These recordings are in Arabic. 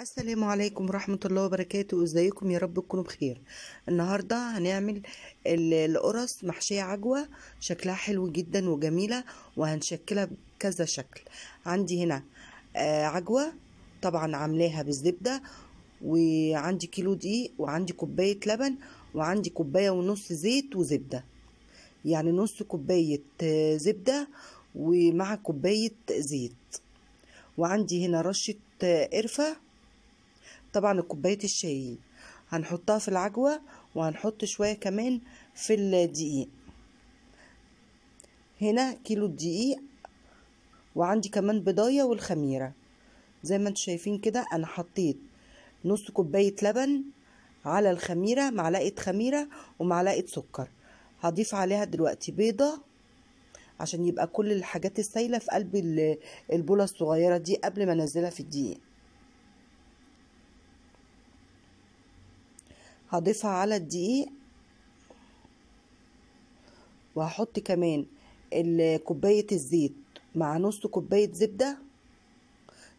السلام عليكم ورحمة الله وبركاته ازيكم يا رب تكونوا بخير النهاردة هنعمل القرص محشية عجوة شكلها حلو جدا وجميلة وهنشكلها بكذا شكل عندي هنا آه، عجوة طبعا عاملاها بالزبدة وعندي كيلو دقيق وعندي كوباية لبن وعندي كوباية ونص زيت وزبدة يعني نص كوباية آه، زبدة ومع كوباية زيت وعندي هنا رشة آه، قرفة طبعا كوباية الشاي هنحطها في العجوة وهنحط شوية كمان في الدقيق هنا كيلو الدقيق وعندي كمان بضاية والخميرة زي ما انتوا شايفين كده انا حطيت نص كوباية لبن على الخميرة معلقة خميرة ومعلقة سكر هضيف عليها دلوقتي بيضة عشان يبقى كل الحاجات السايلة في قلب البولة الصغيرة دي قبل ما انزلها في الدقيق هضيفها على الدقيق وهحط كمان كوباية الزيت مع نص كوباية زبدة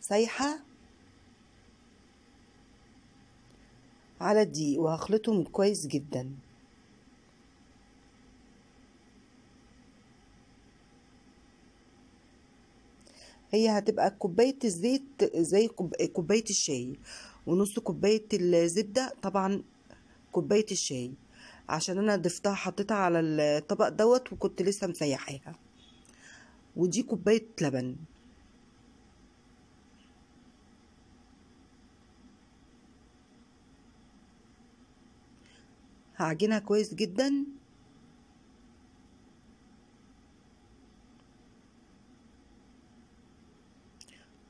سايحة على الدقيق وهخلطهم كويس جدا هي هتبقى كوباية الزيت زي كوباية الشاي ونص كوباية الزبدة طبعا كوبايه الشاي عشان انا ضفتها حطيتها على الطبق دوت وكنت لسه مسيحاها ودي كوبايه لبن هعجنها كويس جدا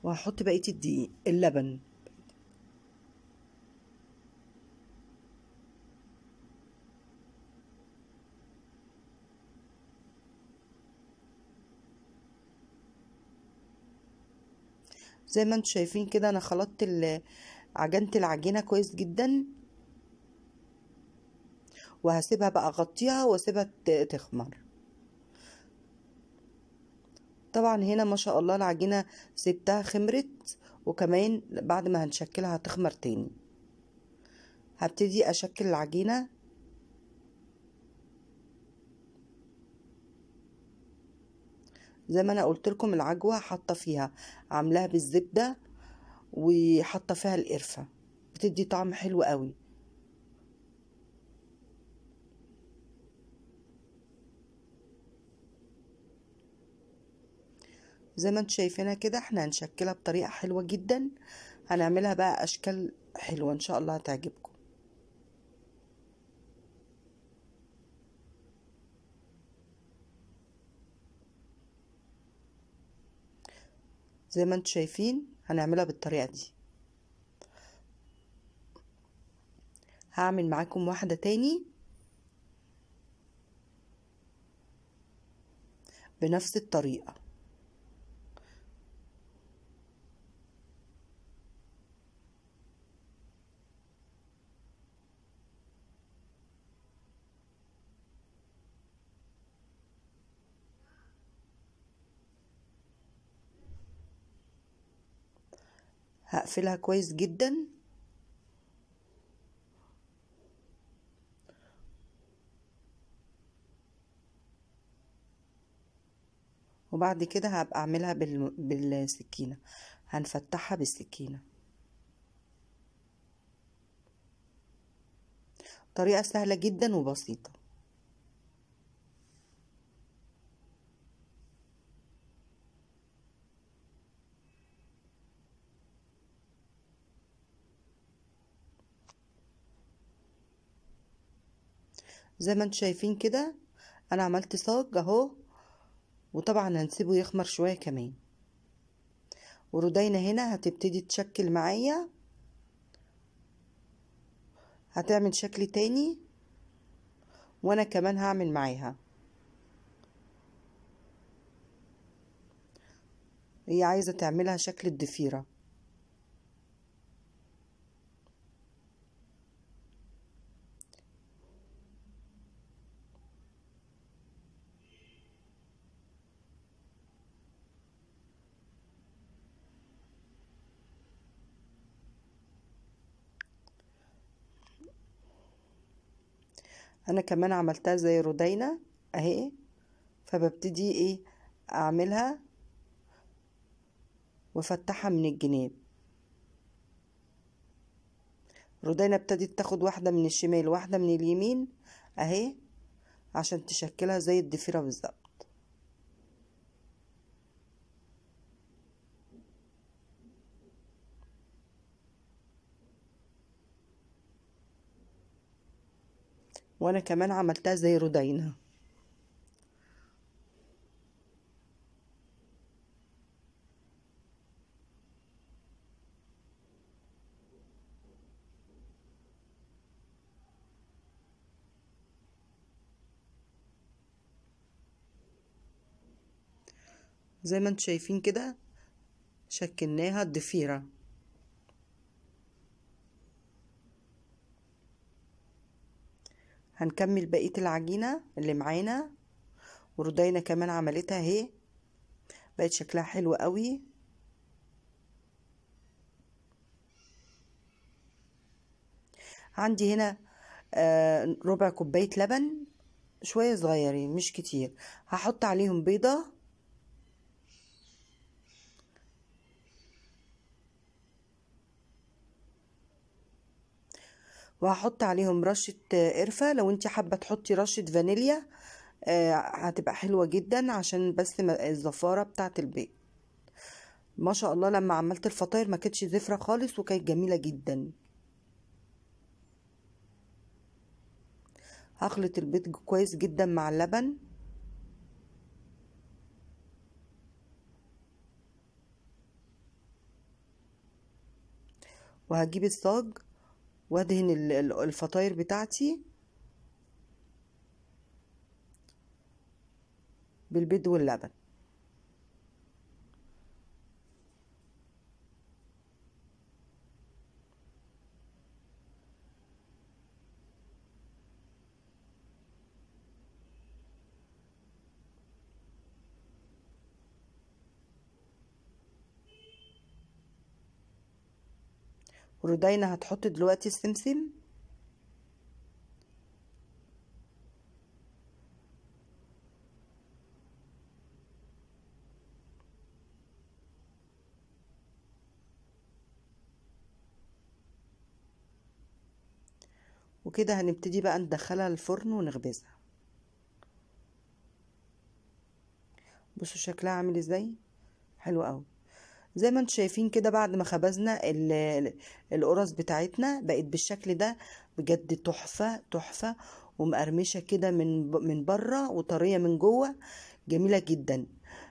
وهحط بقيه الدقيق اللبن زي ما انتوا شايفين كده انا خلطت عجنت العجينة كويس جدا وهسيبها بقى اغطيها واسيبها تخمر طبعا هنا ما شاء الله العجينة سبتها خمرت وكمان بعد ما هنشكلها هتخمر تاني هبتدي اشكل العجينة زي ما انا قلت لكم العجوه حاطه فيها عاملاها بالزبده وحاطه فيها القرفه بتدي طعم حلو قوي زي ما انتم شايفينها كده احنا هنشكلها بطريقه حلوه جدا هنعملها بقى اشكال حلوه ان شاء الله هتعجبكم زي ما انتم شايفين هنعملها بالطريقة دي هعمل معاكم واحدة تاني بنفس الطريقة هقفلها كويس جدا وبعد كده هبقى اعملها بالسكينه هنفتحها بالسكينه طريقه سهله جدا وبسيطه زي ما انتم شايفين كده انا عملت صاج اهو وطبعا هنسيبه يخمر شويه كمان ورودينا هنا هتبتدي تشكل معايا هتعمل شكل تاني وانا كمان هعمل معاها هي عايزه تعملها شكل الضفيره انا كمان عملتها زي رودينا اهي فببتدي ايه اعملها وافتحها من الجناب رودينا ابتدت تاخد واحدة من الشمال واحدة من اليمين اهي عشان تشكلها زي الضفيرة بالظبط وانا كمان عملتها زي رودينا زي ما انتم شايفين كده شكلناها الضفيره هنكمل بقية العجينة اللي معانا ورودينا كمان عملتها اهي بقت شكلها حلو قوي عندي هنا آه، ربع كوباية لبن شوية صغيرين مش كتير هحط عليهم بيضة وهحط عليهم رشة آه، قرفة لو انت حابة تحطي رشة فانيليا آه، هتبقى حلوة جدا عشان بس الزفارة بتاعت البيض ما شاء الله لما عملت الفطاير ما كانتش زفرة خالص وكانت جميلة جدا هخلط البيض كويس جدا مع اللبن وهجيب الصاج وادهن الفطاير بتاعتي بالبيض واللبن ورودينا هتحط دلوقتي السمسم وكده هنبتدي بقى ندخلها الفرن ونخبزها بصوا شكلها عامل ازاي حلو قوي زي ما انتم شايفين كده بعد ما خبزنا القرص بتاعتنا بقت بالشكل ده بجد تحفه تحفه ومقرمشه كده من من بره وطريه من جوه جميله جدا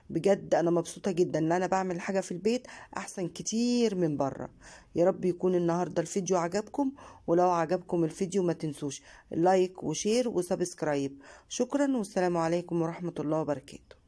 بجد انا مبسوطه جدا ان انا بعمل حاجه في البيت احسن كتير من بره يا رب يكون النهارده الفيديو عجبكم ولو عجبكم الفيديو ما تنسوش لايك وشير وسبسكرايب شكرا والسلام عليكم ورحمه الله وبركاته